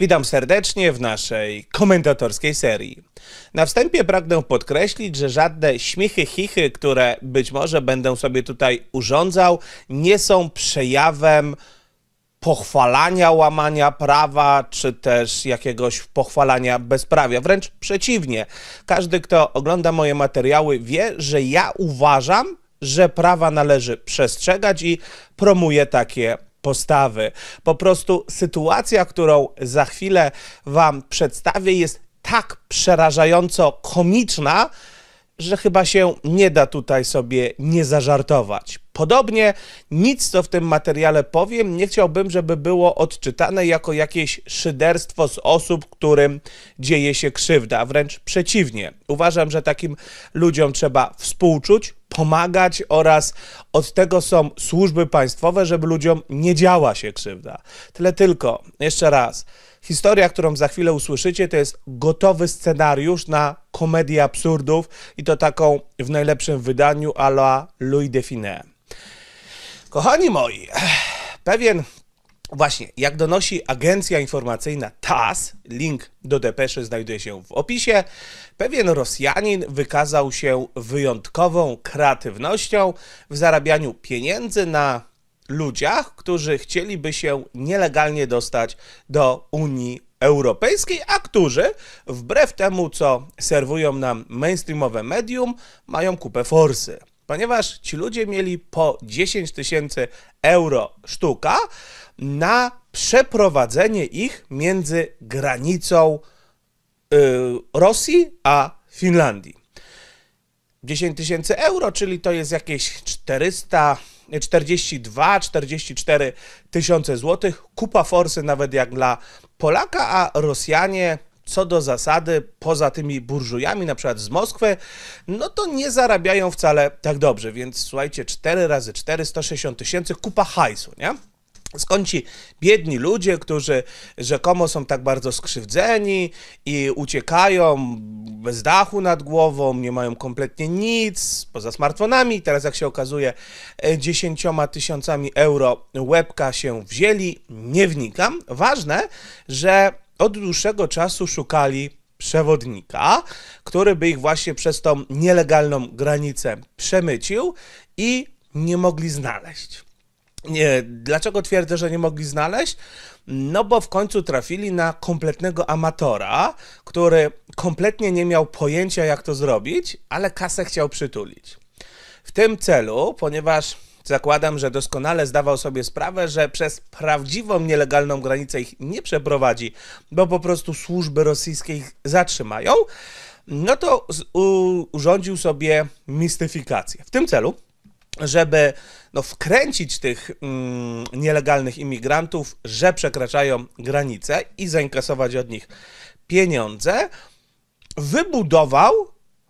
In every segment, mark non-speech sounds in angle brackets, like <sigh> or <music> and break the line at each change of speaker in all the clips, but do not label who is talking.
Witam serdecznie w naszej komentatorskiej serii. Na wstępie pragnę podkreślić, że żadne śmiechy, chichy, które być może będę sobie tutaj urządzał, nie są przejawem pochwalania łamania prawa, czy też jakiegoś pochwalania bezprawia. Wręcz przeciwnie. Każdy, kto ogląda moje materiały, wie, że ja uważam, że prawa należy przestrzegać i promuję takie postawy. Po prostu sytuacja, którą za chwilę Wam przedstawię, jest tak przerażająco komiczna, że chyba się nie da tutaj sobie nie zażartować. Podobnie nic, co w tym materiale powiem, nie chciałbym, żeby było odczytane jako jakieś szyderstwo z osób, którym dzieje się krzywda. Wręcz przeciwnie. Uważam, że takim ludziom trzeba współczuć, pomagać oraz od tego są służby państwowe, żeby ludziom nie działa się krzywda. Tyle tylko. Jeszcze raz. Historia, którą za chwilę usłyszycie, to jest gotowy scenariusz na komedię absurdów i to taką w najlepszym wydaniu ala Louis Define. Kochani moi, pewien Właśnie, jak donosi agencja informacyjna TAS, link do depeszy znajduje się w opisie, pewien Rosjanin wykazał się wyjątkową kreatywnością w zarabianiu pieniędzy na ludziach, którzy chcieliby się nielegalnie dostać do Unii Europejskiej, a którzy, wbrew temu co serwują nam mainstreamowe medium, mają kupę forsy ponieważ ci ludzie mieli po 10 tysięcy euro sztuka na przeprowadzenie ich między granicą y, Rosji a Finlandii. 10 tysięcy euro, czyli to jest jakieś 400 42-44 tysiące złotych. Kupa forsy nawet jak dla Polaka, a Rosjanie co do zasady, poza tymi burżujami, na przykład z Moskwy, no to nie zarabiają wcale tak dobrze, więc słuchajcie, 4 razy 4, 160 tysięcy, kupa hajsu, nie? Skąd ci biedni ludzie, którzy rzekomo są tak bardzo skrzywdzeni i uciekają bez dachu nad głową, nie mają kompletnie nic poza smartfonami, teraz jak się okazuje dziesięcioma tysiącami euro łebka się wzięli, nie wnikam. Ważne, że od dłuższego czasu szukali przewodnika, który by ich właśnie przez tą nielegalną granicę przemycił i nie mogli znaleźć. Nie, dlaczego twierdzę, że nie mogli znaleźć? No bo w końcu trafili na kompletnego amatora, który kompletnie nie miał pojęcia, jak to zrobić, ale kasę chciał przytulić. W tym celu, ponieważ Zakładam, że doskonale zdawał sobie sprawę, że przez prawdziwą nielegalną granicę ich nie przeprowadzi, bo po prostu służby rosyjskie ich zatrzymają, no to urządził sobie mistyfikację. W tym celu żeby no, wkręcić tych mm, nielegalnych imigrantów, że przekraczają granice i zainkasować od nich pieniądze, wybudował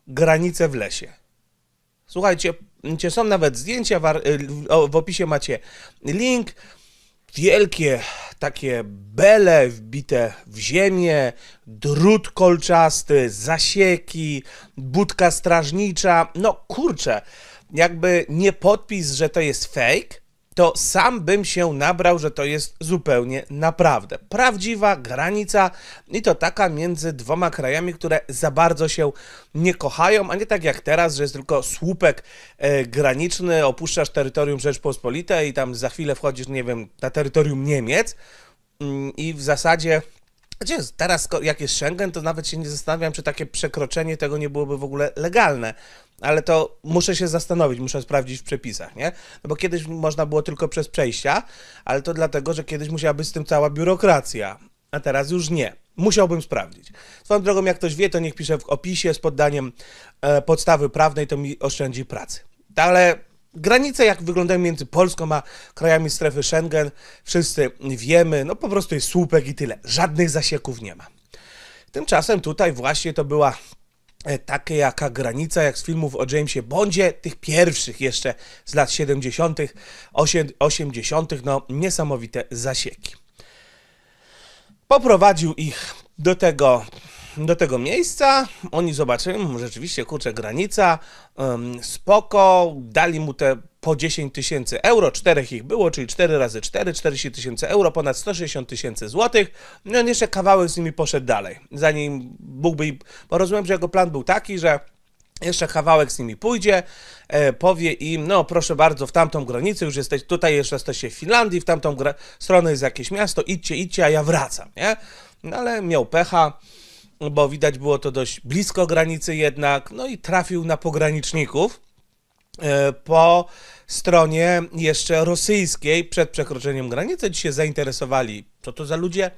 granicę w lesie. Słuchajcie, są nawet zdjęcia, y, w opisie macie link. Wielkie takie bele wbite w ziemię, drut kolczasty, zasieki, budka strażnicza. No kurczę, jakby nie podpis, że to jest fake, to sam bym się nabrał, że to jest zupełnie naprawdę. Prawdziwa granica i to taka między dwoma krajami, które za bardzo się nie kochają, a nie tak jak teraz, że jest tylko słupek e, graniczny, opuszczasz terytorium Rzeczpospolitej i tam za chwilę wchodzisz, nie wiem, na terytorium Niemiec mm, i w zasadzie jest? teraz jak jest Schengen, to nawet się nie zastanawiam, czy takie przekroczenie tego nie byłoby w ogóle legalne. Ale to muszę się zastanowić, muszę sprawdzić w przepisach, nie? No bo kiedyś można było tylko przez przejścia, ale to dlatego, że kiedyś musiała być z tym cała biurokracja, a teraz już nie. Musiałbym sprawdzić. Swoją drogą, jak ktoś wie, to niech pisze w opisie z poddaniem e, podstawy prawnej, to mi oszczędzi pracy. Ale granice, jak wyglądają między Polską a krajami strefy Schengen, wszyscy wiemy, no po prostu jest słupek i tyle. Żadnych zasieków nie ma. Tymczasem tutaj właśnie to była e, taka jaka granica, jak z filmów o Jamesie Bondzie, tych pierwszych jeszcze z lat 70., 80., no niesamowite zasieki. Poprowadził ich do tego do tego miejsca, oni zobaczyli, mm, rzeczywiście, kurczę, granica, um, spoko, dali mu te po 10 tysięcy euro, czterech ich było, czyli 4 razy 4, 40 tysięcy euro, ponad 160 tysięcy złotych, no i jeszcze kawałek z nimi poszedł dalej, zanim Bóg by, bo rozumiem, że jego plan był taki, że jeszcze kawałek z nimi pójdzie, e, powie im, no proszę bardzo, w tamtą granicę już jesteś, tutaj jeszcze jesteście w Finlandii, w tamtą stronę jest jakieś miasto, idźcie, idźcie, a ja wracam, nie? No ale miał pecha, bo widać było to dość blisko granicy jednak, no i trafił na pograniczników e, po stronie jeszcze rosyjskiej przed przekroczeniem granicy. Ci się zainteresowali, co to za ludzie,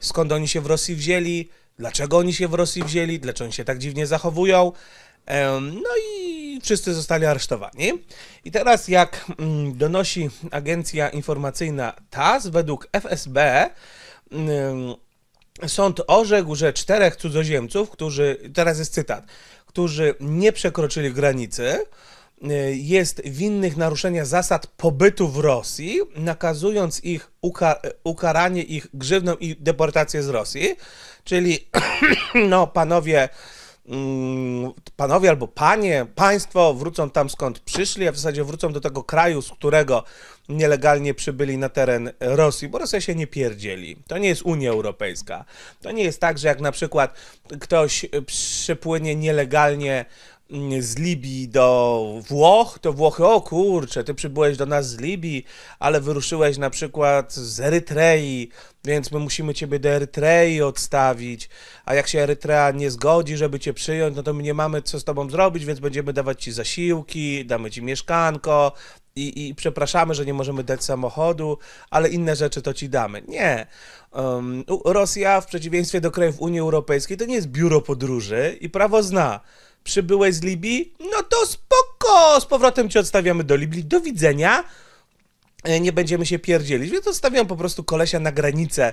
skąd oni się w Rosji wzięli, dlaczego oni się w Rosji wzięli, dlaczego oni się tak dziwnie zachowują. No i wszyscy zostali aresztowani. I teraz, jak mm, donosi agencja informacyjna TAS, według FSB mm, Sąd orzekł, że czterech cudzoziemców, którzy, teraz jest cytat, którzy nie przekroczyli granicy, e, jest winnych naruszenia zasad pobytu w Rosji, nakazując ich uka ukaranie ich grzywną i deportację z Rosji. Czyli <coughs> no panowie Mm, panowie albo panie, państwo wrócą tam skąd przyszli, a w zasadzie wrócą do tego kraju, z którego nielegalnie przybyli na teren Rosji, bo Rosja się nie pierdzieli. To nie jest Unia Europejska. To nie jest tak, że jak na przykład ktoś przypłynie nielegalnie z Libii do Włoch, to Włochy, o kurczę, ty przybyłeś do nas z Libii, ale wyruszyłeś na przykład z Erytrei, więc my musimy ciebie do Erytrei odstawić, a jak się Erytrea nie zgodzi, żeby cię przyjąć, no to my nie mamy co z tobą zrobić, więc będziemy dawać ci zasiłki, damy ci mieszkanko i, i przepraszamy, że nie możemy dać samochodu, ale inne rzeczy to ci damy. Nie. Um, Rosja w przeciwieństwie do krajów Unii Europejskiej to nie jest biuro podróży i prawo zna przybyłeś z Libii, no to spoko, z powrotem cię odstawiamy do Libii, do widzenia, e, nie będziemy się pierdzielić. Więc odstawiam po prostu kolesia na granicę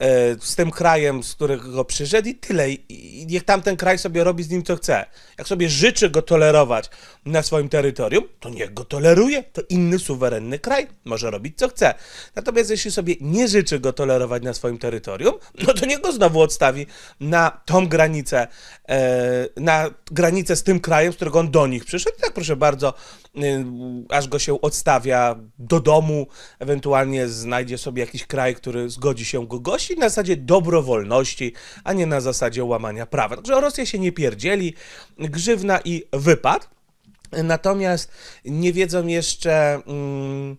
E, z tym krajem, z którego przyszedł i tyle. I niech tamten kraj sobie robi z nim co chce. Jak sobie życzy go tolerować na swoim terytorium, to niech go toleruje. To inny suwerenny kraj może robić co chce. Natomiast jeśli sobie nie życzy go tolerować na swoim terytorium, no to niech go znowu odstawi na tą granicę, e, na granicę z tym krajem, z którego on do nich przyszedł. I tak proszę bardzo, y, aż go się odstawia do domu, ewentualnie znajdzie sobie jakiś kraj, który zgodzi się go gościć na zasadzie dobrowolności, a nie na zasadzie łamania prawa. Także Rosja się nie pierdzieli, grzywna i wypad. Natomiast nie wiedzą jeszcze, mm,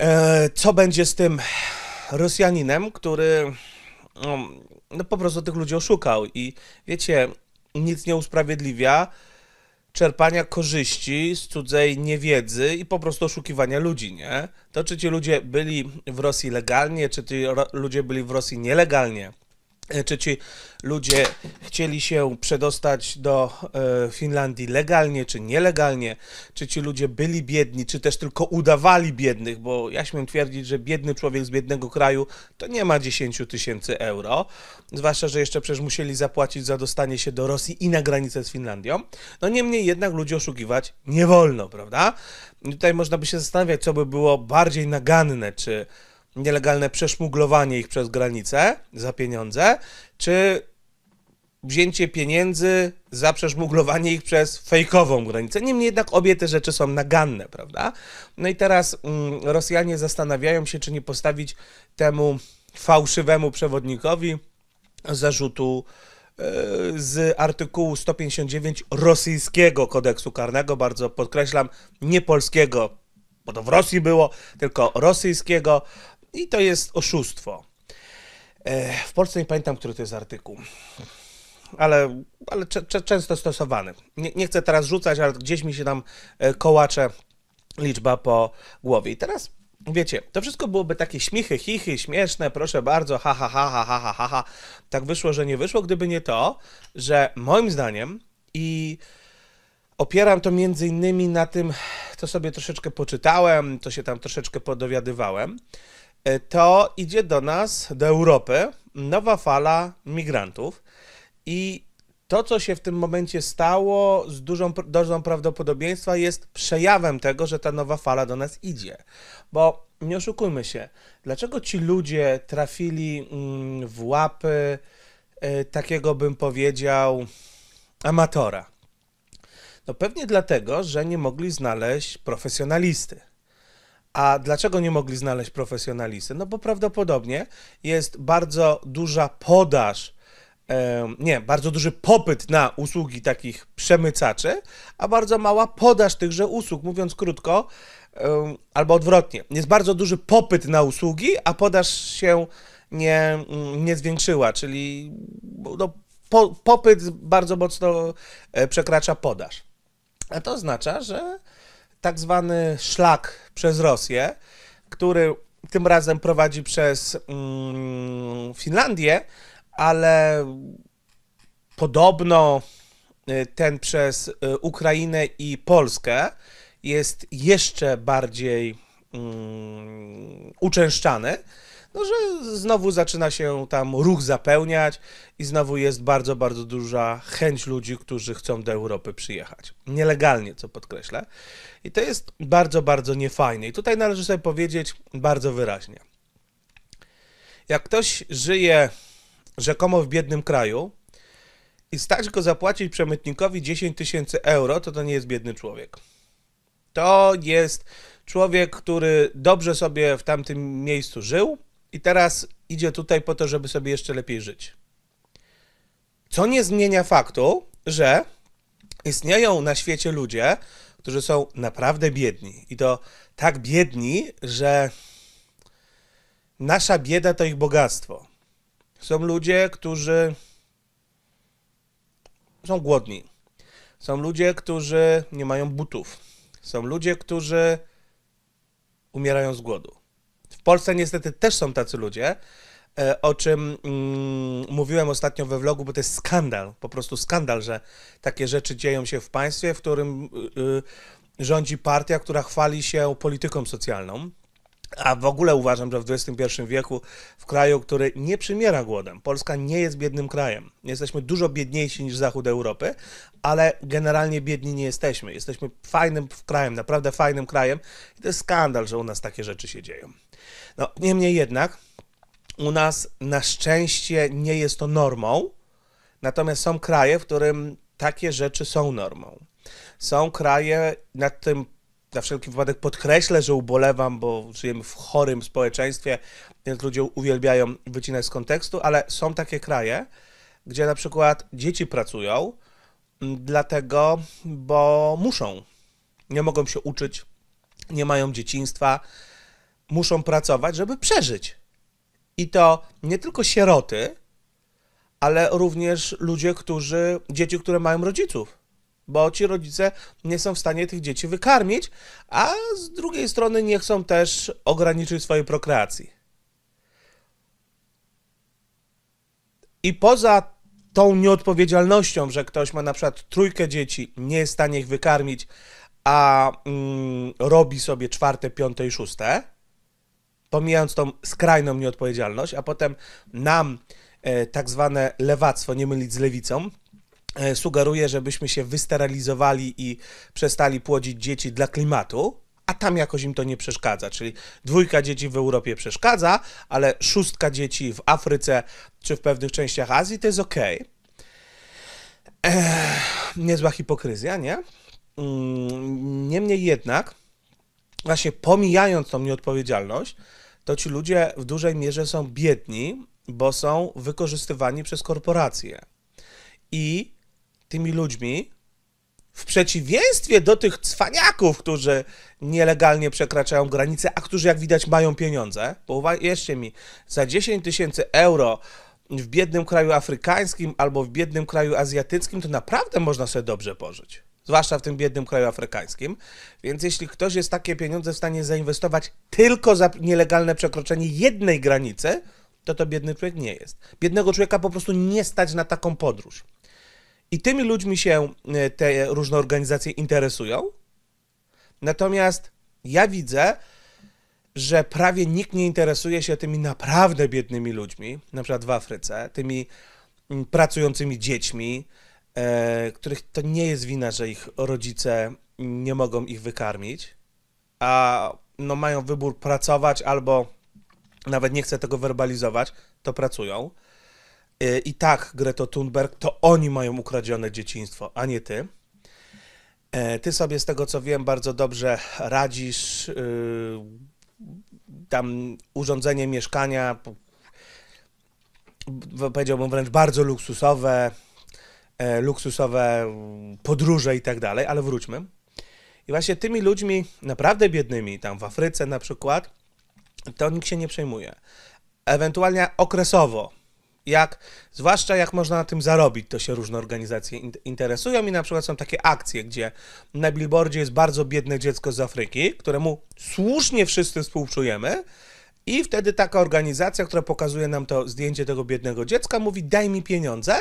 e, co będzie z tym Rosjaninem, który mm, no po prostu tych ludzi oszukał. I wiecie, nic nie usprawiedliwia czerpania korzyści z cudzej niewiedzy i po prostu oszukiwania ludzi, nie? To, czy ci ludzie byli w Rosji legalnie, czy ci ludzie byli w Rosji nielegalnie, E, czy ci ludzie chcieli się przedostać do e, Finlandii legalnie czy nielegalnie, czy ci ludzie byli biedni, czy też tylko udawali biednych, bo ja śmiem twierdzić, że biedny człowiek z biednego kraju to nie ma 10 tysięcy euro, zwłaszcza, że jeszcze przecież musieli zapłacić za dostanie się do Rosji i na granicę z Finlandią. No niemniej jednak ludzi oszukiwać nie wolno, prawda? I tutaj można by się zastanawiać, co by było bardziej naganne, czy nielegalne przeszmuglowanie ich przez granicę za pieniądze, czy wzięcie pieniędzy za przeszmuglowanie ich przez fejkową granicę. Niemniej jednak obie te rzeczy są naganne, prawda? No i teraz mm, Rosjanie zastanawiają się, czy nie postawić temu fałszywemu przewodnikowi zarzutu e, z artykułu 159 rosyjskiego kodeksu karnego, bardzo podkreślam, nie polskiego, bo to w Rosji było, tylko rosyjskiego, i to jest oszustwo. E, w Polsce nie pamiętam, który to jest artykuł, ale, ale często stosowany. Nie, nie chcę teraz rzucać, ale gdzieś mi się tam e, kołacze liczba po głowie. I teraz Wiecie, to wszystko byłoby takie śmichy, chichy, śmieszne, proszę bardzo, ha, ha, ha, ha, ha, ha, ha, Tak wyszło, że nie wyszło, gdyby nie to, że moim zdaniem i opieram to między innymi na tym, co sobie troszeczkę poczytałem, co się tam troszeczkę podowiadywałem, E, to idzie do nas, do Europy, nowa fala migrantów i to, co się w tym momencie stało, z dużą dozą prawdopodobieństwa jest przejawem tego, że ta nowa fala do nas idzie. Bo nie oszukujmy się, dlaczego ci ludzie trafili mm, w łapy e, takiego, bym powiedział, amatora? No pewnie dlatego, że nie mogli znaleźć profesjonalisty. A dlaczego nie mogli znaleźć profesjonalisty? No bo prawdopodobnie jest bardzo duża podaż, nie, bardzo duży popyt na usługi takich przemycaczy, a bardzo mała podaż tychże usług. Mówiąc krótko, albo odwrotnie, jest bardzo duży popyt na usługi, a podaż się nie, nie zwiększyła, czyli no, po, popyt bardzo mocno e, przekracza podaż. A to oznacza, że tak zwany szlak przez Rosję, który tym razem prowadzi przez mm, Finlandię, ale podobno y, ten przez y, Ukrainę i Polskę jest jeszcze bardziej mm, uczęszczany no, że znowu zaczyna się tam ruch zapełniać i znowu jest bardzo, bardzo duża chęć ludzi, którzy chcą do Europy przyjechać. Nielegalnie, co podkreślę. I to jest bardzo, bardzo niefajne. I tutaj należy sobie powiedzieć bardzo wyraźnie. Jak ktoś żyje rzekomo w biednym kraju i stać go zapłacić przemytnikowi 10 tysięcy euro, to to nie jest biedny człowiek. To jest człowiek, który dobrze sobie w tamtym miejscu żył, i teraz idzie tutaj po to, żeby sobie jeszcze lepiej żyć. Co nie zmienia faktu, że istnieją na świecie ludzie, którzy są naprawdę biedni. I to tak biedni, że nasza bieda to ich bogactwo. Są ludzie, którzy są głodni. Są ludzie, którzy nie mają butów. Są ludzie, którzy umierają z głodu. W Polsce niestety też są tacy ludzie, e, o czym mm, mówiłem ostatnio we vlogu, bo to jest skandal, po prostu skandal, że takie rzeczy dzieją się w państwie, w którym y, y, rządzi partia, która chwali się polityką socjalną. A w ogóle uważam, że w XXI wieku, w kraju, który nie przymiera głodem, Polska nie jest biednym krajem. Jesteśmy dużo biedniejsi niż zachód Europy, ale generalnie biedni nie jesteśmy. Jesteśmy fajnym krajem, naprawdę fajnym krajem. I to jest skandal, że u nas takie rzeczy się dzieją. No, niemniej jednak, u nas na szczęście nie jest to normą, natomiast są kraje, w którym takie rzeczy są normą. Są kraje, nad tym na wszelki wypadek podkreślę, że ubolewam, bo żyjemy w chorym społeczeństwie, więc ludzie uwielbiają wycinać z kontekstu, ale są takie kraje, gdzie na przykład dzieci pracują, mm, dlatego, bo muszą. Nie mogą się uczyć, nie mają dzieciństwa, muszą pracować, żeby przeżyć. I to nie tylko sieroty, ale również ludzie, którzy, dzieci, które mają rodziców bo ci rodzice nie są w stanie tych dzieci wykarmić, a z drugiej strony nie chcą też ograniczyć swojej prokreacji. I poza tą nieodpowiedzialnością, że ktoś ma na przykład trójkę dzieci, nie jest w stanie ich wykarmić, a mm, robi sobie czwarte, piąte i szóste, pomijając tą skrajną nieodpowiedzialność, a potem nam e, tak zwane lewactwo nie mylić z lewicą, E, sugeruje, żebyśmy się wysterylizowali i przestali płodzić dzieci dla klimatu, a tam jakoś im to nie przeszkadza. Czyli dwójka dzieci w Europie przeszkadza, ale szóstka dzieci w Afryce czy w pewnych częściach Azji to jest ok. Eee, niezła hipokryzja, nie? Mm, niemniej jednak, właśnie pomijając tą nieodpowiedzialność, to ci ludzie w dużej mierze są biedni, bo są wykorzystywani przez korporacje. I tymi ludźmi, w przeciwieństwie do tych cwaniaków, którzy nielegalnie przekraczają granice, a którzy jak widać mają pieniądze, bo jeszcze mi, za 10 tysięcy euro w biednym kraju afrykańskim albo w biednym kraju azjatyckim to naprawdę można sobie dobrze pożyć. Zwłaszcza w tym biednym kraju afrykańskim. Więc jeśli ktoś jest takie pieniądze w stanie zainwestować tylko za nielegalne przekroczenie jednej granicy, to to biedny człowiek nie jest. Biednego człowieka po prostu nie stać na taką podróż. I tymi ludźmi się e, te różne organizacje interesują. Natomiast ja widzę, że prawie nikt nie interesuje się tymi naprawdę biednymi ludźmi, na przykład w Afryce, tymi mm, pracującymi dziećmi, e, których to nie jest wina, że ich rodzice nie mogą ich wykarmić, a no mają wybór pracować albo nawet nie chcę tego werbalizować, to pracują. E, i tak, Greto Thunberg, to oni mają ukradzione dzieciństwo, a nie ty. E, ty sobie z tego co wiem bardzo dobrze radzisz. E, tam urządzenie mieszkania, powiedziałbym wręcz bardzo luksusowe, luksusowe podróże i tak dalej, ale wróćmy. I właśnie tymi ludźmi naprawdę biednymi, tam w Afryce na przykład, to nikt się nie przejmuje. Ewentualnie okresowo, jak, zwłaszcza jak można na tym zarobić, to się różne organizacje interesują i na przykład są takie akcje, gdzie na billboardzie jest bardzo biedne dziecko z Afryki, któremu słusznie wszyscy współczujemy i wtedy taka organizacja, która pokazuje nam to zdjęcie tego biednego dziecka, mówi daj mi pieniądze,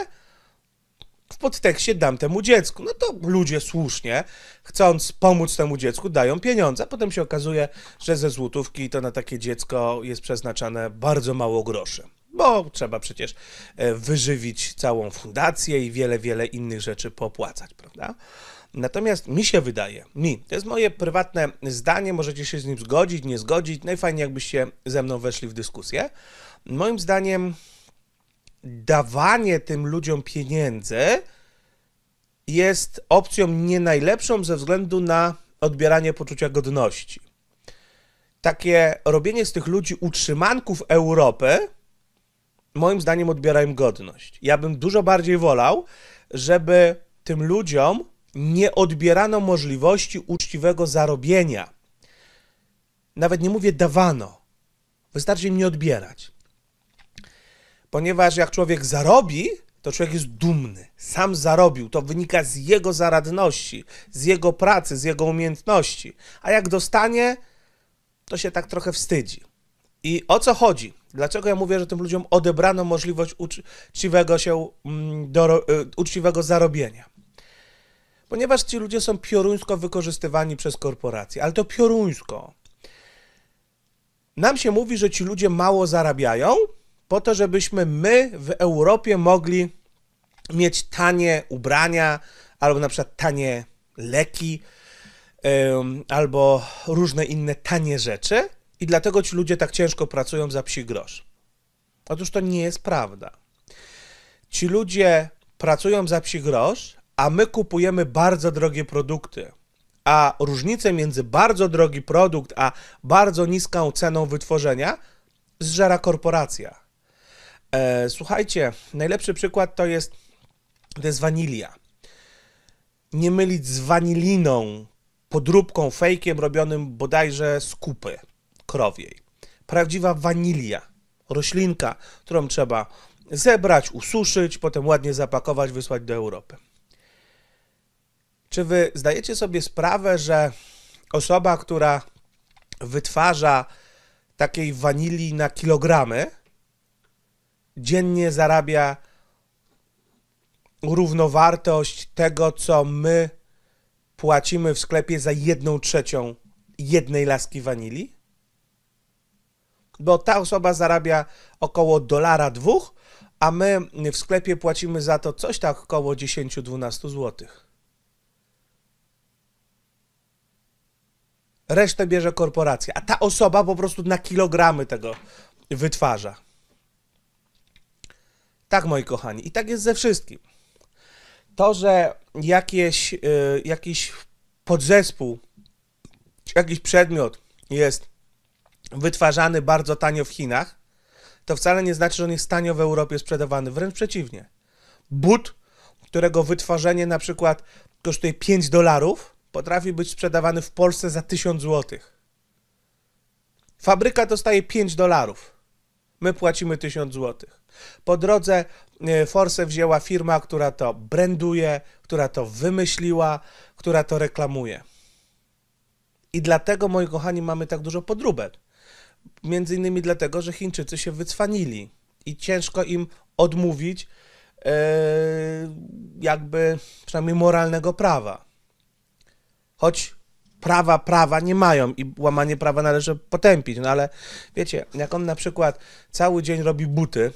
w podtekście dam temu dziecku. No to ludzie słusznie, chcąc pomóc temu dziecku, dają pieniądze. Potem się okazuje, że ze złotówki to na takie dziecko jest przeznaczane bardzo mało groszy bo trzeba przecież e, wyżywić całą fundację i wiele, wiele innych rzeczy popłacać, prawda? Natomiast mi się wydaje, mi, to jest moje prywatne zdanie, możecie się z nim zgodzić, nie zgodzić, najfajniej jakbyście ze mną weszli w dyskusję. Moim zdaniem dawanie tym ludziom pieniędzy jest opcją nie najlepszą ze względu na odbieranie poczucia godności. Takie robienie z tych ludzi utrzymanków Europy, moim zdaniem odbiera im godność. Ja bym dużo bardziej wolał, żeby tym ludziom nie odbierano możliwości uczciwego zarobienia. Nawet nie mówię dawano. Wystarczy im nie odbierać. Ponieważ jak człowiek zarobi, to człowiek jest dumny. Sam zarobił. To wynika z jego zaradności, z jego pracy, z jego umiejętności. A jak dostanie, to się tak trochę wstydzi. I o co chodzi? Dlaczego ja mówię, że tym ludziom odebrano możliwość uczciwego się, mm, do, y, uczciwego zarobienia? Ponieważ ci ludzie są pioruńsko wykorzystywani przez korporacje, ale to pioruńsko. Nam się mówi, że ci ludzie mało zarabiają, po to, żebyśmy my w Europie mogli mieć tanie ubrania, albo na przykład tanie leki, albo różne inne tanie rzeczy i dlatego ci ludzie tak ciężko pracują za psi grosz. Otóż to nie jest prawda. Ci ludzie pracują za psi grosz, a my kupujemy bardzo drogie produkty. A różnicę między bardzo drogi produkt a bardzo niską ceną wytworzenia zżera korporacja. E, słuchajcie, najlepszy przykład to jest, to jest wanilia. Nie mylić z waniliną, podróbką, fejkiem robionym bodajże z kupy krowiej. Prawdziwa wanilia, roślinka, którą trzeba zebrać, ususzyć, potem ładnie zapakować, wysłać do Europy. Czy wy zdajecie sobie sprawę, że osoba, która wytwarza takiej wanilii na kilogramy, dziennie zarabia równowartość tego, co my płacimy w sklepie za jedną trzecią jednej laski wanilii? bo ta osoba zarabia około dolara dwóch, a my w sklepie płacimy za to coś tak około 10-12 zł. Resztę bierze korporacja, a ta osoba po prostu na kilogramy tego wytwarza. Tak, moi kochani, i tak jest ze wszystkim. To, że jakieś, y, jakiś podzespół, jakiś przedmiot jest wytwarzany bardzo tanio w Chinach, to wcale nie znaczy, że on jest tanio w Europie sprzedawany. Wręcz przeciwnie. But, którego wytworzenie na przykład kosztuje 5 dolarów, potrafi być sprzedawany w Polsce za 1000 zł. Fabryka dostaje 5 dolarów. My płacimy 1000 zł. Po drodze e, Force wzięła firma, która to branduje, która to wymyśliła, która to reklamuje. I dlatego, moi kochani, mamy tak dużo podróbek między innymi dlatego, że Chińczycy się wycwanili i ciężko im odmówić e, jakby przynajmniej moralnego prawa. Choć prawa prawa nie mają i łamanie prawa należy potępić, no ale wiecie, jak on na przykład cały dzień robi buty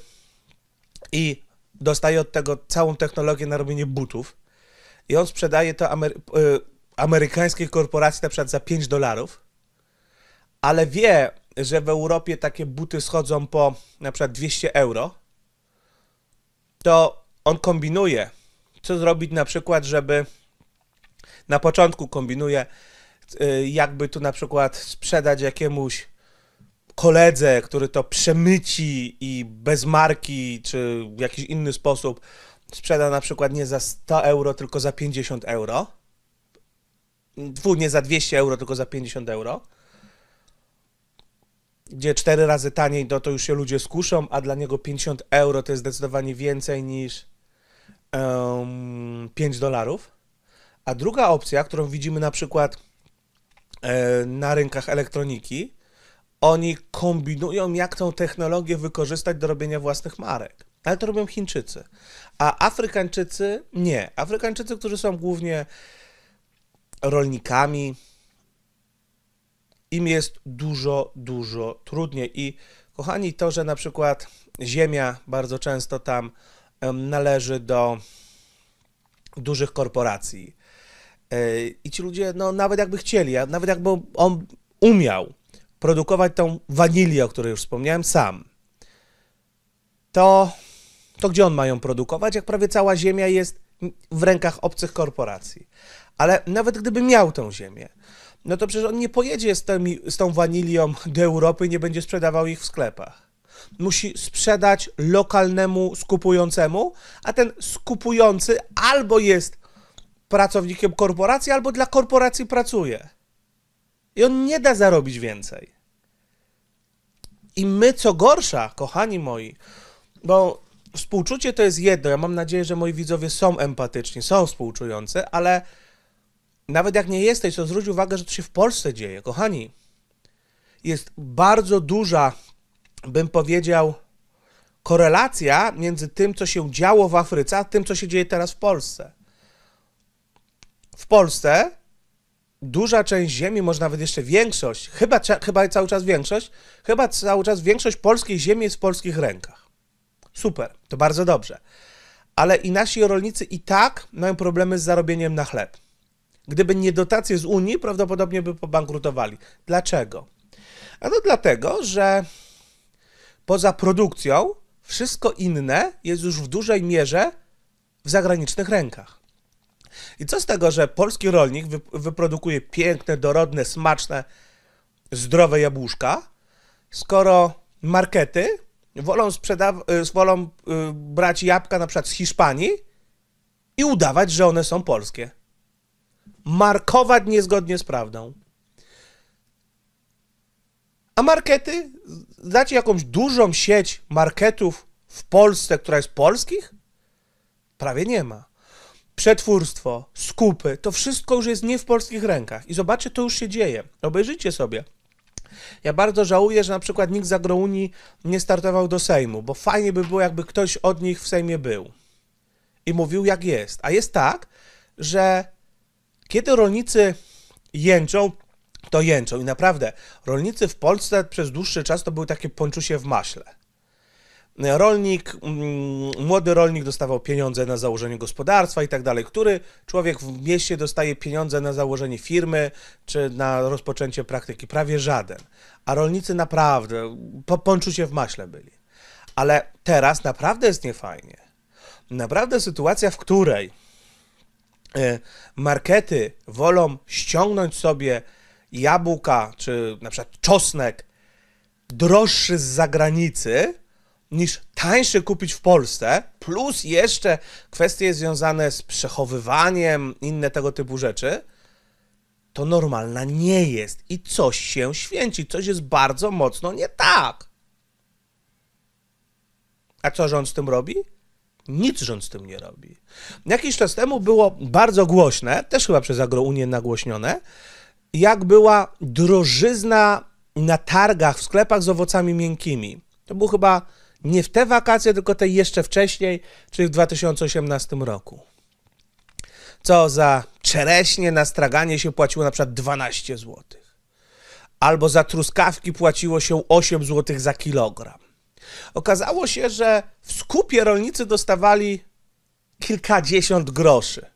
i dostaje od tego całą technologię na robienie butów i on sprzedaje to Amery e, amerykańskiej korporacji na przykład za 5 dolarów, ale wie, że w Europie takie buty schodzą po na przykład 200 euro, to on kombinuje, co zrobić na przykład, żeby na początku kombinuje, y, jakby tu na przykład sprzedać jakiemuś koledze, który to przemyci i bez marki, czy w jakiś inny sposób sprzeda na przykład nie za 100 euro, tylko za 50 euro. Dwu, nie za 200 euro, tylko za 50 euro gdzie cztery razy taniej, no to już się ludzie skuszą, a dla niego 50 euro to jest zdecydowanie więcej niż um, 5 dolarów. A druga opcja, którą widzimy na przykład e, na rynkach elektroniki, oni kombinują, jak tą technologię wykorzystać do robienia własnych marek. Ale to robią Chińczycy. A Afrykańczycy nie. Afrykańczycy, którzy są głównie rolnikami, im jest dużo, dużo trudniej. I kochani, to, że na przykład ziemia bardzo często tam należy do dużych korporacji. E, I ci ludzie, no nawet jakby chcieli, a nawet jakby on umiał produkować tą wanilię, o której już wspomniałem, sam, to, to gdzie on ma ją produkować, jak prawie cała ziemia jest w rękach obcych korporacji. Ale nawet gdyby miał tę ziemię, no to przecież on nie pojedzie z, tymi, z tą wanilią do Europy i nie będzie sprzedawał ich w sklepach. Musi sprzedać lokalnemu skupującemu, a ten skupujący albo jest pracownikiem korporacji, albo dla korporacji pracuje. I on nie da zarobić więcej. I my, co gorsza, kochani moi, bo współczucie to jest jedno. Ja mam nadzieję, że moi widzowie są empatyczni, są współczujący, ale nawet jak nie jesteś, to zwróć uwagę, że to się w Polsce dzieje. Kochani, jest bardzo duża, bym powiedział, korelacja między tym, co się działo w Afryce, a tym, co się dzieje teraz w Polsce. W Polsce duża część ziemi, może nawet jeszcze większość, chyba, chyba cały czas większość, chyba cały czas większość polskiej ziemi jest w polskich rękach. Super, to bardzo dobrze. Ale i nasi rolnicy i tak mają problemy z zarobieniem na chleb. Gdyby nie dotacje z Unii, prawdopodobnie by pobankrutowali. Dlaczego? Ano dlatego, że poza produkcją wszystko inne jest już w dużej mierze w zagranicznych rękach. I co z tego, że polski rolnik wyprodukuje piękne, dorodne, smaczne, zdrowe jabłuszka, skoro markety wolą, sprzedaw- y, wolą y, brać jabłka na przykład z Hiszpanii i udawać, że one są polskie markować niezgodnie z prawdą. A markety? Znacie jakąś dużą sieć marketów w Polsce, która jest polskich? Prawie nie ma. Przetwórstwo, skupy, to wszystko już jest nie w polskich rękach. I zobaczcie, to już się dzieje. Obejrzyjcie sobie. Ja bardzo żałuję, że na przykład nikt z Agrounii nie startował do Sejmu, bo fajnie by było, jakby ktoś od nich w Sejmie był i mówił, jak jest. A jest tak, że kiedy rolnicy jęczą, to jęczą. I naprawdę, rolnicy w Polsce przez dłuższy czas to były takie ponczusie w maśle. Rolnik, mm, młody rolnik dostawał pieniądze na założenie gospodarstwa i tak dalej. Który człowiek w mieście dostaje pieniądze na założenie firmy czy na rozpoczęcie praktyki? Prawie żaden. A rolnicy naprawdę po ponczusie w maśle byli. Ale teraz naprawdę jest niefajnie. Naprawdę sytuacja, w której E, markety wolą ściągnąć sobie jabłka czy na przykład czosnek droższy z zagranicy niż tańszy kupić w Polsce, plus jeszcze kwestie związane z przechowywaniem, inne tego typu rzeczy, to normalna nie jest i coś się święci, coś jest bardzo mocno nie tak. A co rząd z tym robi? Nic rząd z tym nie robi. Jakiś czas temu było bardzo głośne, też chyba przez Agrounię nagłośnione, jak była drożyzna na targach w sklepach z owocami miękkimi. To było chyba nie w te wakacje, tylko te jeszcze wcześniej, czyli w 2018 roku. Co za czereśnie na straganie się płaciło na przykład 12 zł. Albo za truskawki płaciło się 8 zł za kilogram. Okazało się, że w skupie rolnicy dostawali kilkadziesiąt groszy.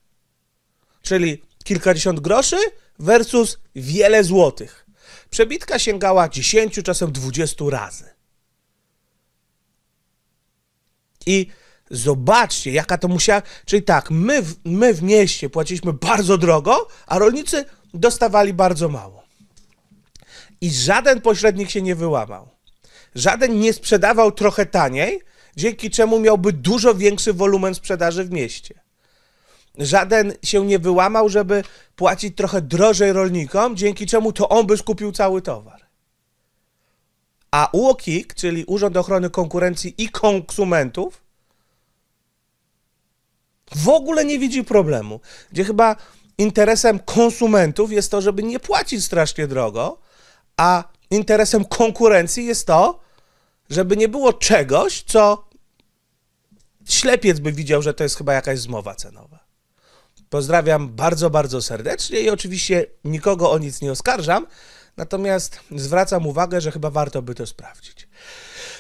Czyli kilkadziesiąt groszy versus wiele złotych. Przebitka sięgała 10, czasem 20 razy. I zobaczcie, jaka to musiała. Czyli tak, my w, my w mieście płaciliśmy bardzo drogo, a rolnicy dostawali bardzo mało. I żaden pośrednik się nie wyłamał żaden nie sprzedawał trochę taniej, dzięki czemu miałby dużo większy wolumen sprzedaży w mieście. Żaden się nie wyłamał, żeby płacić trochę drożej rolnikom, dzięki czemu to on by skupił cały towar. A UOKiK, czyli Urząd Ochrony Konkurencji i Konsumentów, w ogóle nie widzi problemu. Gdzie chyba interesem konsumentów jest to, żeby nie płacić strasznie drogo, a interesem konkurencji jest to, żeby nie było czegoś, co ślepiec by widział, że to jest chyba jakaś zmowa cenowa. Pozdrawiam bardzo, bardzo serdecznie i oczywiście nikogo o nic nie oskarżam, natomiast zwracam uwagę, że chyba warto by to sprawdzić.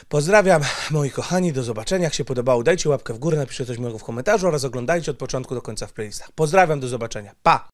Pozdrawiam moi kochani, do zobaczenia. Jak się podobało, dajcie łapkę w górę, napiszcie coś miłego w komentarzu oraz oglądajcie od początku do końca w playlistach. Pozdrawiam, do zobaczenia. Pa!